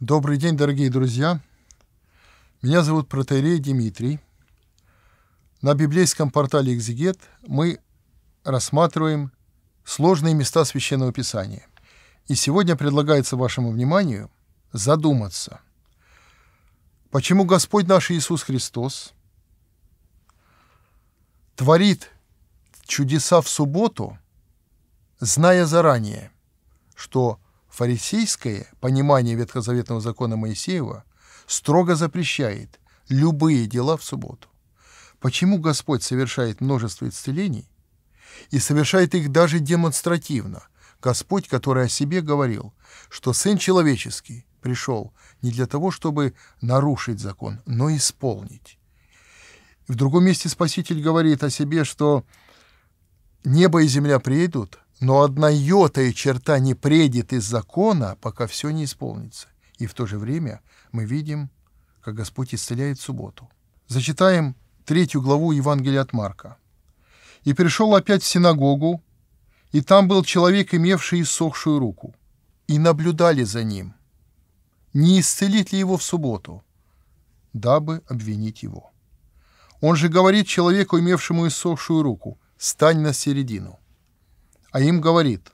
Добрый день, дорогие друзья! Меня зовут Протеерей Дмитрий. На библейском портале «Экзегет» мы рассматриваем сложные места Священного Писания. И сегодня предлагается вашему вниманию задуматься, почему Господь наш Иисус Христос творит чудеса в субботу, зная заранее, что – Фарисейское понимание ветхозаветного закона Моисеева строго запрещает любые дела в субботу. Почему Господь совершает множество исцелений и совершает их даже демонстративно? Господь, который о себе говорил, что Сын Человеческий пришел не для того, чтобы нарушить закон, но исполнить. В другом месте Спаситель говорит о себе, что небо и земля приедут, но одна йота и черта не предит из закона, пока все не исполнится. И в то же время мы видим, как Господь исцеляет субботу. Зачитаем третью главу Евангелия от Марка. «И пришел опять в синагогу, и там был человек, имевший иссохшую руку, и наблюдали за ним, не исцелит ли его в субботу, дабы обвинить его. Он же говорит человеку, имевшему иссохшую руку, «Стань на середину» а им говорит,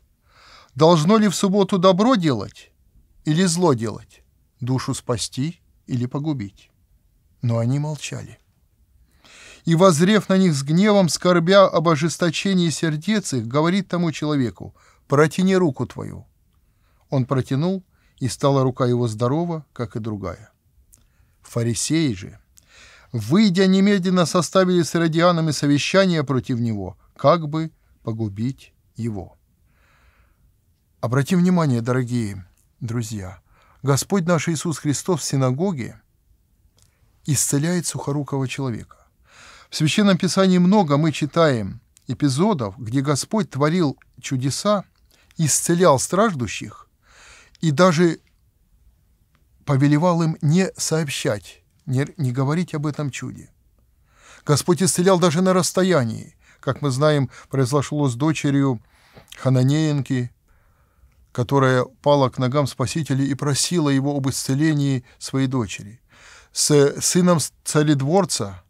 должно ли в субботу добро делать или зло делать, душу спасти или погубить. Но они молчали. И, возрев на них с гневом, скорбя об ожесточении сердец их, говорит тому человеку, «Протяни руку твою». Он протянул, и стала рука его здорова, как и другая. Фарисеи же, выйдя немедленно, составили с Родианами совещание против него, как бы погубить его. Обратим внимание, дорогие друзья, Господь наш Иисус Христос в синагоге исцеляет сухорукого человека. В Священном Писании много мы читаем эпизодов, где Господь творил чудеса, исцелял страждущих и даже повелевал им не сообщать, не, не говорить об этом чуде. Господь исцелял даже на расстоянии как мы знаем, произошло с дочерью Хананеенки, которая пала к ногам Спасителя и просила его об исцелении своей дочери. С сыном царедворца,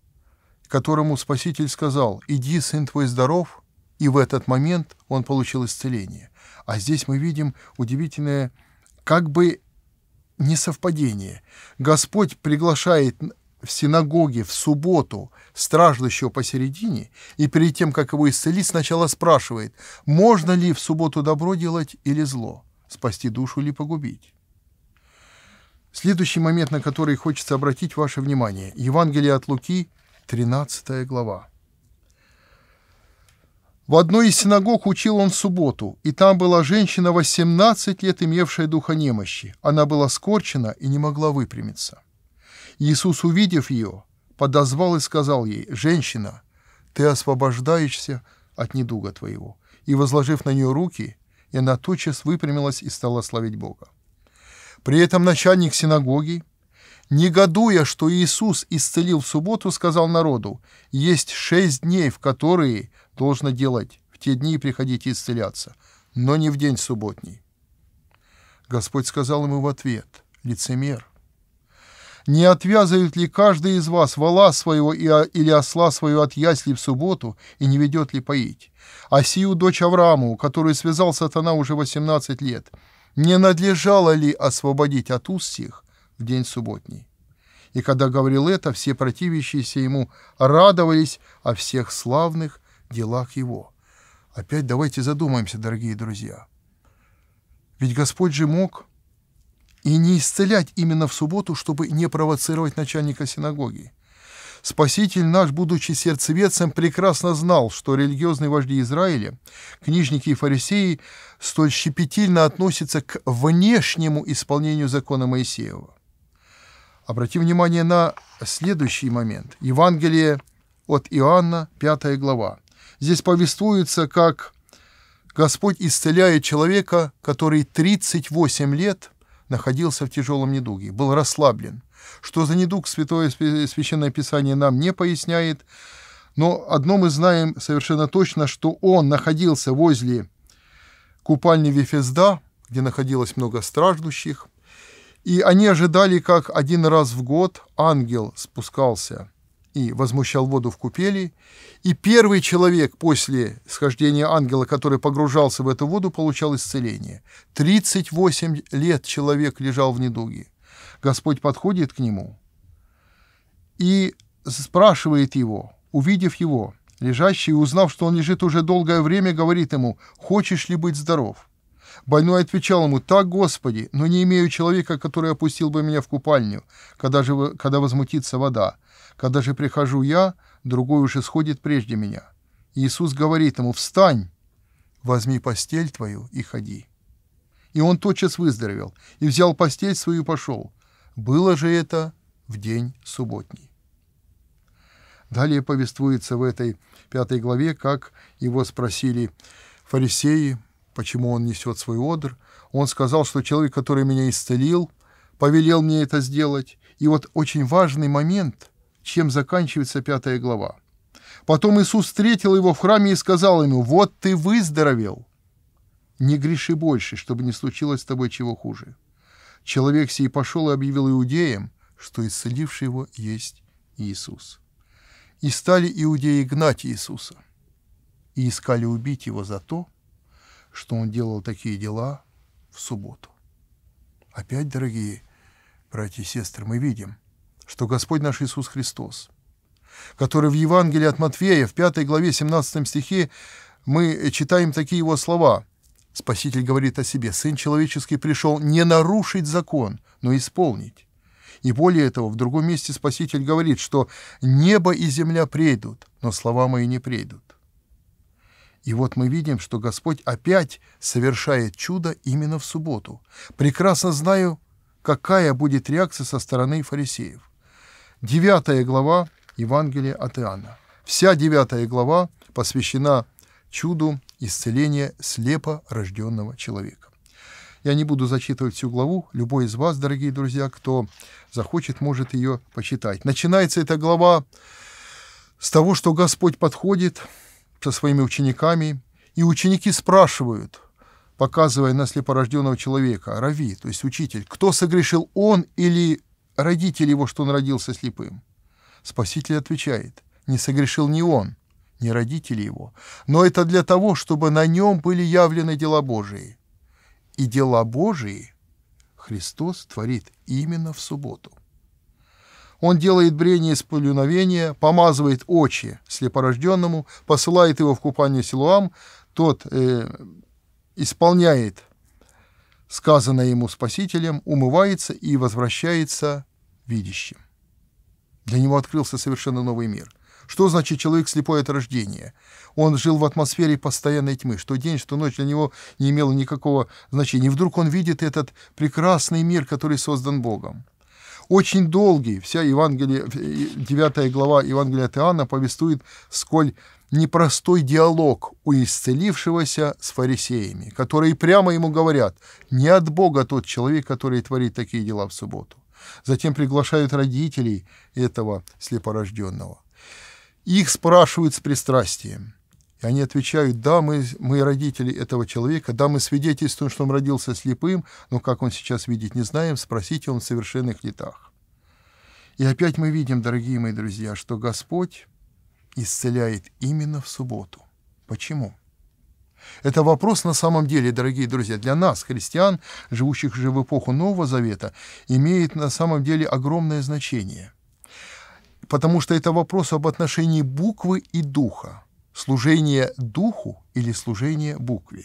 которому Спаситель сказал, «Иди, сын твой здоров», и в этот момент он получил исцеление. А здесь мы видим удивительное как бы несовпадение. Господь приглашает в синагоге в субботу страждущего посередине, и перед тем, как его исцелить, сначала спрашивает, можно ли в субботу добро делать или зло, спасти душу или погубить. Следующий момент, на который хочется обратить ваше внимание. Евангелие от Луки, 13 глава. В одной из синагог учил он в субботу, и там была женщина 18 лет, имевшая духа немощи. Она была скорчена и не могла выпрямиться. Иисус, увидев ее, подозвал и сказал ей, «Женщина, ты освобождаешься от недуга твоего». И, возложив на нее руки, и она тотчас выпрямилась и стала славить Бога. При этом начальник синагоги, негодуя, что Иисус исцелил в субботу, сказал народу, «Есть шесть дней, в которые должно делать, в те дни приходите исцеляться, но не в день субботний». Господь сказал ему в ответ, «Лицемер, не отвязывает ли каждый из вас вала своего или осла свою от ясли в субботу и не ведет ли поить? А сию дочь Аврааму, которую связал сатана уже 18 лет, не надлежало ли освободить от уст сих в день субботний? И когда говорил это, все противящиеся ему радовались о всех славных делах его. Опять давайте задумаемся, дорогие друзья. Ведь Господь же мог и не исцелять именно в субботу, чтобы не провоцировать начальника синагоги. Спаситель наш, будучи сердцеведцем, прекрасно знал, что религиозные вожди Израиля, книжники и фарисеи, столь щепетильно относятся к внешнему исполнению закона Моисеева. Обратим внимание на следующий момент. Евангелие от Иоанна, 5 глава. Здесь повествуется, как Господь исцеляет человека, который 38 лет находился в тяжелом недуге, был расслаблен. Что за недуг Святое Священное Писание нам не поясняет, но одно мы знаем совершенно точно, что он находился возле купальни Вифезда, где находилось много страждущих, и они ожидали, как один раз в год ангел спускался – и возмущал воду в купели, и первый человек после схождения ангела, который погружался в эту воду, получал исцеление. 38 лет человек лежал в недуге. Господь подходит к нему и спрашивает его, увидев его, лежащий, и узнав, что он лежит уже долгое время, говорит ему, «Хочешь ли быть здоров?» Больной отвечал ему, «Так, Господи, но не имею человека, который опустил бы меня в купальню, когда, же, когда возмутится вода. Когда же прихожу я, другой уже сходит прежде меня. Иисус говорит ему, «Встань, возьми постель твою и ходи». И он тотчас выздоровел, и взял постель свою и пошел. Было же это в день субботний. Далее повествуется в этой пятой главе, как его спросили фарисеи, почему он несет свой одр. Он сказал, что человек, который меня исцелил, повелел мне это сделать. И вот очень важный момент – чем заканчивается пятая глава. Потом Иисус встретил его в храме и сказал ему, «Вот ты выздоровел! Не греши больше, чтобы не случилось с тобой чего хуже». Человек сей пошел и объявил иудеям, что исцеливший его есть Иисус. И стали иудеи гнать Иисуса, и искали убить его за то, что он делал такие дела в субботу. Опять, дорогие братья и сестры, мы видим – что Господь наш Иисус Христос, который в Евангелии от Матфея, в 5 главе 17 стихе, мы читаем такие его слова. Спаситель говорит о себе, «Сын человеческий пришел не нарушить закон, но исполнить». И более того, в другом месте Спаситель говорит, что «небо и земля прейдут, но слова мои не прейдут». И вот мы видим, что Господь опять совершает чудо именно в субботу. Прекрасно знаю, какая будет реакция со стороны фарисеев. Девятая глава Евангелия от Иоанна. Вся девятая глава посвящена чуду исцеления слепо рожденного человека. Я не буду зачитывать всю главу. Любой из вас, дорогие друзья, кто захочет, может ее почитать. Начинается эта глава с того, что Господь подходит со своими учениками, и ученики спрашивают, показывая на слепорожденного человека, Рави, то есть учитель, кто согрешил он или родители его, что он родился слепым? Спаситель отвечает, не согрешил ни он, ни родители его, но это для того, чтобы на нем были явлены дела Божии. И дела Божии Христос творит именно в субботу. Он делает брение из полюновения, помазывает очи слепорожденному, посылает его в купание Силуам, тот э, исполняет сказанное ему Спасителем, умывается и возвращается видящим. Для него открылся совершенно новый мир. Что значит человек слепой от рождения? Он жил в атмосфере постоянной тьмы. Что день, что ночь для него не имело никакого значения. И вдруг он видит этот прекрасный мир, который создан Богом. Очень долгий, вся Евангелие, 9 э, глава Евангелия от Иоанна повествует, сколь непростой диалог у исцелившегося с фарисеями, которые прямо ему говорят, не от Бога тот человек, который творит такие дела в субботу. Затем приглашают родителей этого слепорожденного. Их спрашивают с пристрастием. И они отвечают, да, мы, мы родители этого человека, да, мы свидетельствуем, что он родился слепым, но как он сейчас видит, не знаем, спросите он в совершенных летах. И опять мы видим, дорогие мои друзья, что Господь исцеляет именно в субботу. Почему? Это вопрос на самом деле, дорогие друзья, для нас, христиан, живущих же в эпоху Нового Завета, имеет на самом деле огромное значение. Потому что это вопрос об отношении буквы и духа, служение духу или служение букве.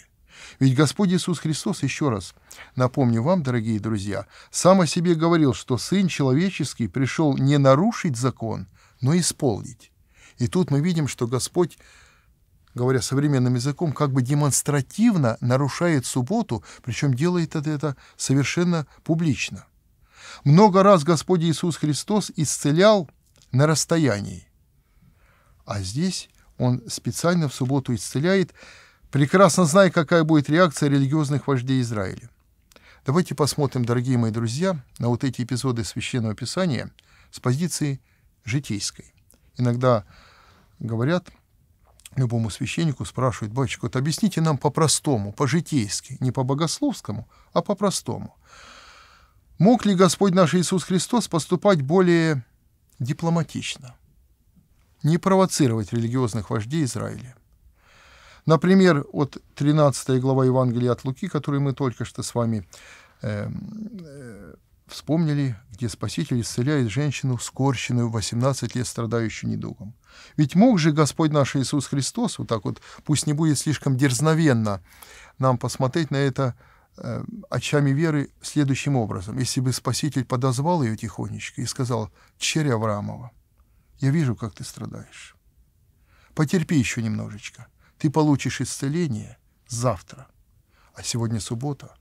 Ведь Господь Иисус Христос, еще раз напомню вам, дорогие друзья, сам о себе говорил, что Сын Человеческий пришел не нарушить закон, но исполнить. И тут мы видим, что Господь, говоря современным языком, как бы демонстративно нарушает субботу, причем делает это, совершенно публично. Много раз Господь Иисус Христос исцелял на расстоянии. А здесь он специально в субботу исцеляет, прекрасно зная, какая будет реакция религиозных вождей Израиля. Давайте посмотрим, дорогие мои друзья, на вот эти эпизоды Священного Писания с позиции житейской. Иногда говорят любому священнику, спрашивают, батюшка, вот объясните нам по-простому, по-житейски, не по-богословскому, а по-простому. Мог ли Господь наш Иисус Христос поступать более дипломатично, не провоцировать религиозных вождей Израиля? Например, от 13 глава Евангелия от Луки, которую мы только что с вами эм, э, вспомнили, где Спаситель исцеляет женщину, скорченную 18 лет страдающую недугом. Ведь мог же Господь наш Иисус Христос, вот так вот, пусть не будет слишком дерзновенно, нам посмотреть на это э, очами веры следующим образом. Если бы Спаситель подозвал ее тихонечко и сказал, «Черь Авраамова, я вижу, как ты страдаешь. Потерпи еще немножечко. Ты получишь исцеление завтра, а сегодня суббота,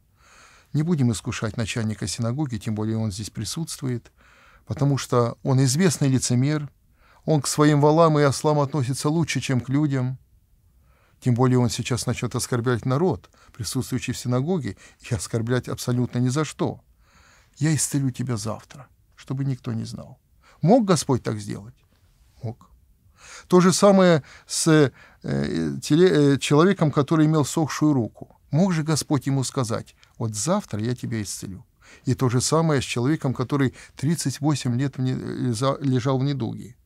не будем искушать начальника синагоги, тем более он здесь присутствует, потому что он известный лицемер, он к своим валам и ослам относится лучше, чем к людям. Тем более он сейчас начнет оскорблять народ, присутствующий в синагоге, и оскорблять абсолютно ни за что. Я исцелю тебя завтра, чтобы никто не знал. Мог Господь так сделать? Мог. То же самое с э, э теле, э, человеком, который имел сохшую руку – Мог же Господь ему сказать, вот завтра я тебя исцелю. И то же самое с человеком, который 38 лет в не, лежал в недуге.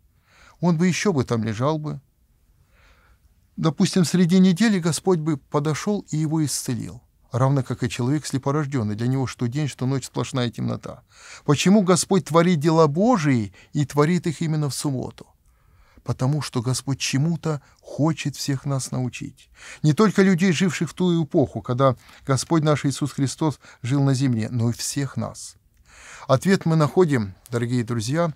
Он бы еще бы там лежал бы. Допустим, среди недели Господь бы подошел и его исцелил. Равно как и человек слепорожденный, для него что день, что ночь сплошная темнота. Почему Господь творит дела Божии и творит их именно в субботу? потому что Господь чему-то хочет всех нас научить. Не только людей, живших в ту эпоху, когда Господь наш Иисус Христос жил на земле, но и всех нас. Ответ мы находим, дорогие друзья,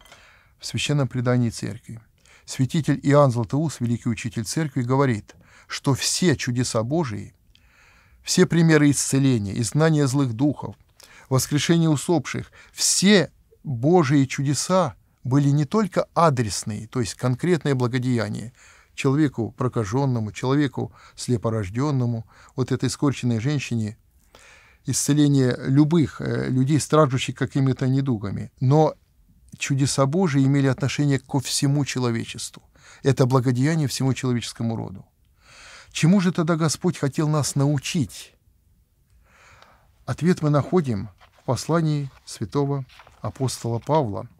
в священном предании Церкви. Святитель Иоанн Златоуст, великий учитель Церкви, говорит, что все чудеса Божии, все примеры исцеления, изгнания злых духов, воскрешения усопших, все Божьи чудеса были не только адресные, то есть конкретное благодеяние, человеку прокаженному, человеку слепорожденному, вот этой скорченной женщине, исцеление любых э, людей, страждущих какими-то недугами. Но чудеса Божии имели отношение ко всему человечеству. Это благодеяние всему человеческому роду. Чему же тогда Господь хотел нас научить? Ответ мы находим в послании святого апостола Павла –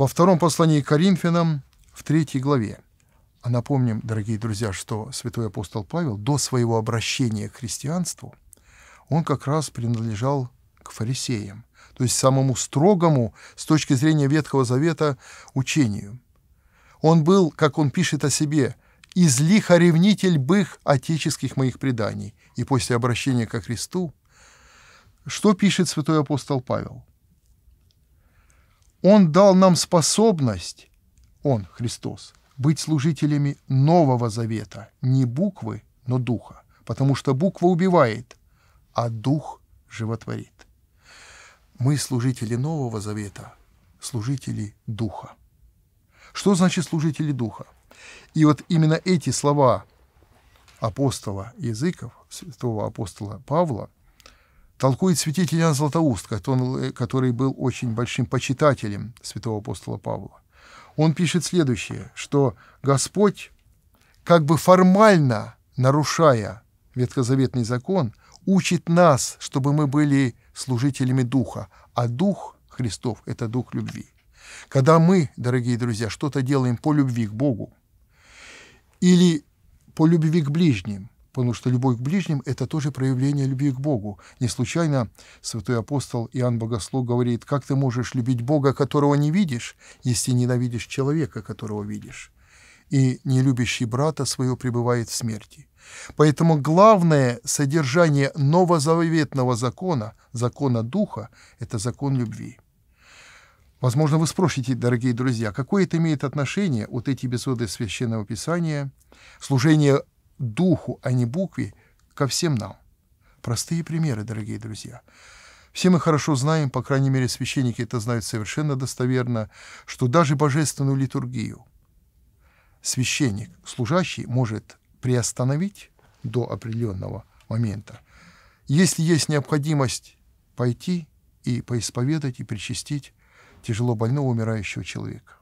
во втором послании к Коринфянам в третьей главе. А напомним, дорогие друзья, что святой апостол Павел до своего обращения к христианству, он как раз принадлежал к фарисеям, то есть самому строгому с точки зрения Ветхого Завета учению. Он был, как он пишет о себе, излихоревнитель бых отеческих моих преданий. И после обращения ко Христу, что пишет святой апостол Павел? Он дал нам способность, Он, Христос, быть служителями Нового Завета, не буквы, но Духа, потому что буква убивает, а Дух животворит. Мы служители Нового Завета, служители Духа. Что значит служители Духа? И вот именно эти слова апостола языков, святого апостола Павла – Толкует святитель Иоанн Златоуст, который был очень большим почитателем святого апостола Павла. Он пишет следующее, что Господь, как бы формально нарушая ветхозаветный закон, учит нас, чтобы мы были служителями Духа, а Дух Христов – это Дух любви. Когда мы, дорогие друзья, что-то делаем по любви к Богу или по любви к ближним – потому что любовь к ближним – это тоже проявление любви к Богу. Не случайно святой апостол Иоанн Богослов говорит, как ты можешь любить Бога, которого не видишь, если ненавидишь человека, которого видишь? И не любящий брата своего пребывает в смерти. Поэтому главное содержание новозаветного закона, закона Духа – это закон любви. Возможно, вы спросите, дорогие друзья, какое это имеет отношение, вот эти эпизоды Священного Писания, служение духу, а не букве, ко всем нам. Простые примеры, дорогие друзья. Все мы хорошо знаем, по крайней мере, священники это знают совершенно достоверно, что даже божественную литургию священник, служащий, может приостановить до определенного момента. Если есть необходимость пойти и поисповедать, и причастить тяжело больного умирающего человека.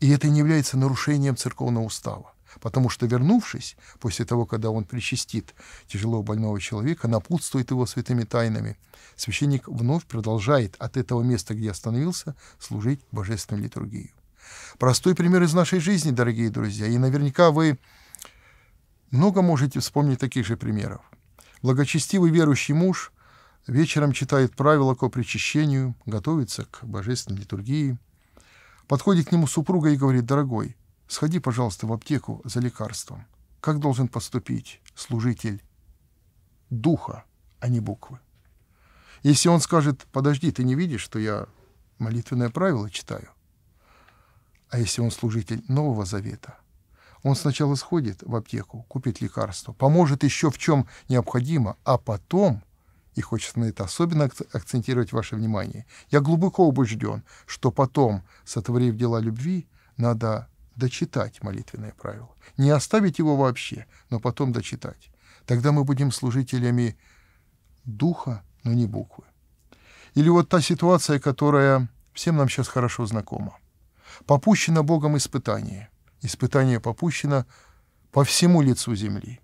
И это не является нарушением церковного устава потому что, вернувшись, после того, когда он причастит тяжело больного человека, напутствует его святыми тайнами, священник вновь продолжает от этого места, где остановился, служить божественную литургию. Простой пример из нашей жизни, дорогие друзья, и наверняка вы много можете вспомнить таких же примеров. Благочестивый верующий муж вечером читает правила по причащению, готовится к божественной литургии. Подходит к нему супруга и говорит, дорогой, Сходи, пожалуйста, в аптеку за лекарством. Как должен поступить служитель духа, а не буквы? Если он скажет, подожди, ты не видишь, что я молитвенное правило читаю? А если он служитель Нового Завета, он сначала сходит в аптеку, купит лекарство, поможет еще в чем необходимо, а потом, и хочется на это особенно акцентировать ваше внимание, я глубоко убежден, что потом, сотворив дела любви, надо дочитать молитвенное правило. Не оставить его вообще, но потом дочитать. Тогда мы будем служителями духа, но не буквы. Или вот та ситуация, которая всем нам сейчас хорошо знакома. Попущено Богом испытание. Испытание попущено по всему лицу земли.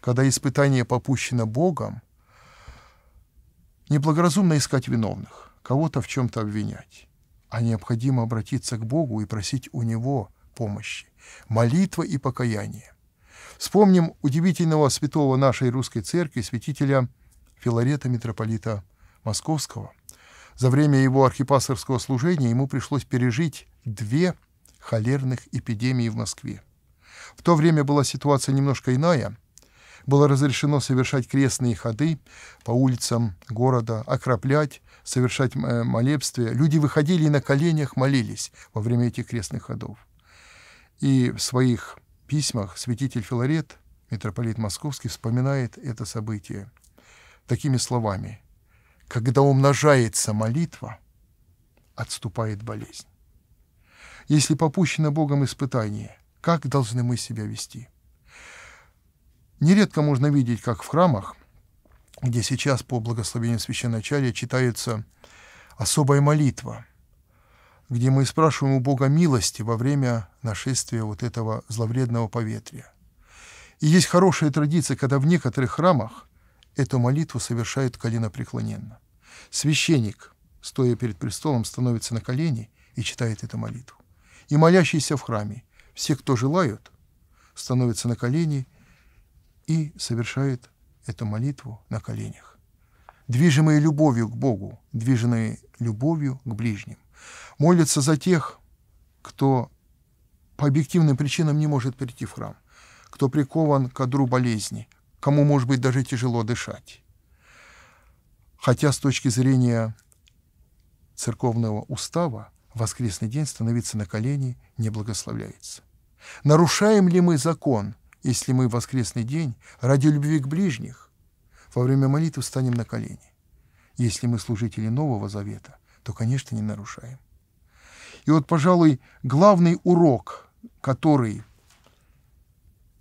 Когда испытание попущено Богом, неблагоразумно искать виновных, кого-то в чем-то обвинять, а необходимо обратиться к Богу и просить у Него помощи, молитва и покаяние. Вспомним удивительного святого нашей русской церкви, святителя Филарета митрополита Московского. За время его архипасовского служения ему пришлось пережить две холерных эпидемии в Москве. В то время была ситуация немножко иная. Было разрешено совершать крестные ходы по улицам города, окроплять, совершать э, молебствия. Люди выходили и на коленях молились во время этих крестных ходов. И в своих письмах святитель Филарет, митрополит Московский, вспоминает это событие такими словами. «Когда умножается молитва, отступает болезнь». Если попущено Богом испытание, как должны мы себя вести? Нередко можно видеть, как в храмах, где сейчас по благословению священноначалия читается особая молитва – где мы спрашиваем у Бога милости во время нашествия вот этого зловредного поветрия. И есть хорошая традиция, когда в некоторых храмах эту молитву совершают коленопреклоненно. Священник, стоя перед престолом, становится на колени и читает эту молитву. И молящиеся в храме, все, кто желают, становятся на колени и совершают эту молитву на коленях. Движимые любовью к Богу, движимые любовью к ближним молится за тех, кто по объективным причинам не может прийти в храм, кто прикован к одру болезни, кому, может быть, даже тяжело дышать. Хотя с точки зрения церковного устава воскресный день становиться на колени не благословляется. Нарушаем ли мы закон, если мы в воскресный день ради любви к ближних во время молитвы встанем на колени? Если мы служители Нового Завета, то, конечно, не нарушаем. И вот, пожалуй, главный урок, который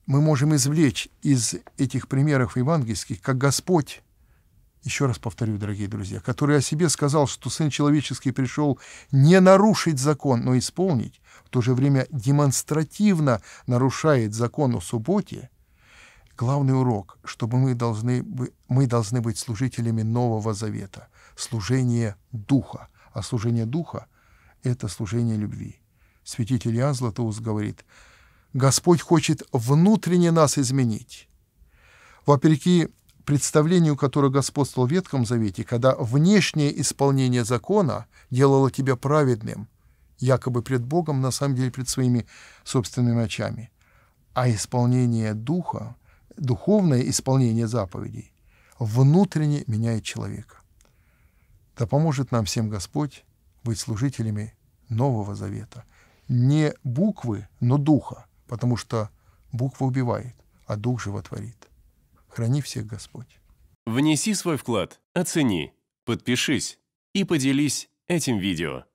мы можем извлечь из этих примеров евангельских, как Господь, еще раз повторю, дорогие друзья, который о себе сказал, что Сын Человеческий пришел не нарушить закон, но исполнить, в то же время демонстративно нарушает закон о субботе, главный урок, чтобы мы должны, мы должны быть служителями Нового Завета, служение Духа. А служение Духа это служение любви. Святитель Иоанн Златоуст говорит, Господь хочет внутренне нас изменить. Вопреки представлению, которое господствовал в Ветхом Завете, когда внешнее исполнение закона делало тебя праведным, якобы пред Богом, на самом деле пред своими собственными очами, а исполнение Духа, духовное исполнение заповедей, внутренне меняет человека. Да поможет нам всем Господь быть служителями Нового Завета. Не буквы, но духа, потому что буква убивает, а дух животворит. Храни всех Господь. Внеси свой вклад, оцени, подпишись и поделись этим видео.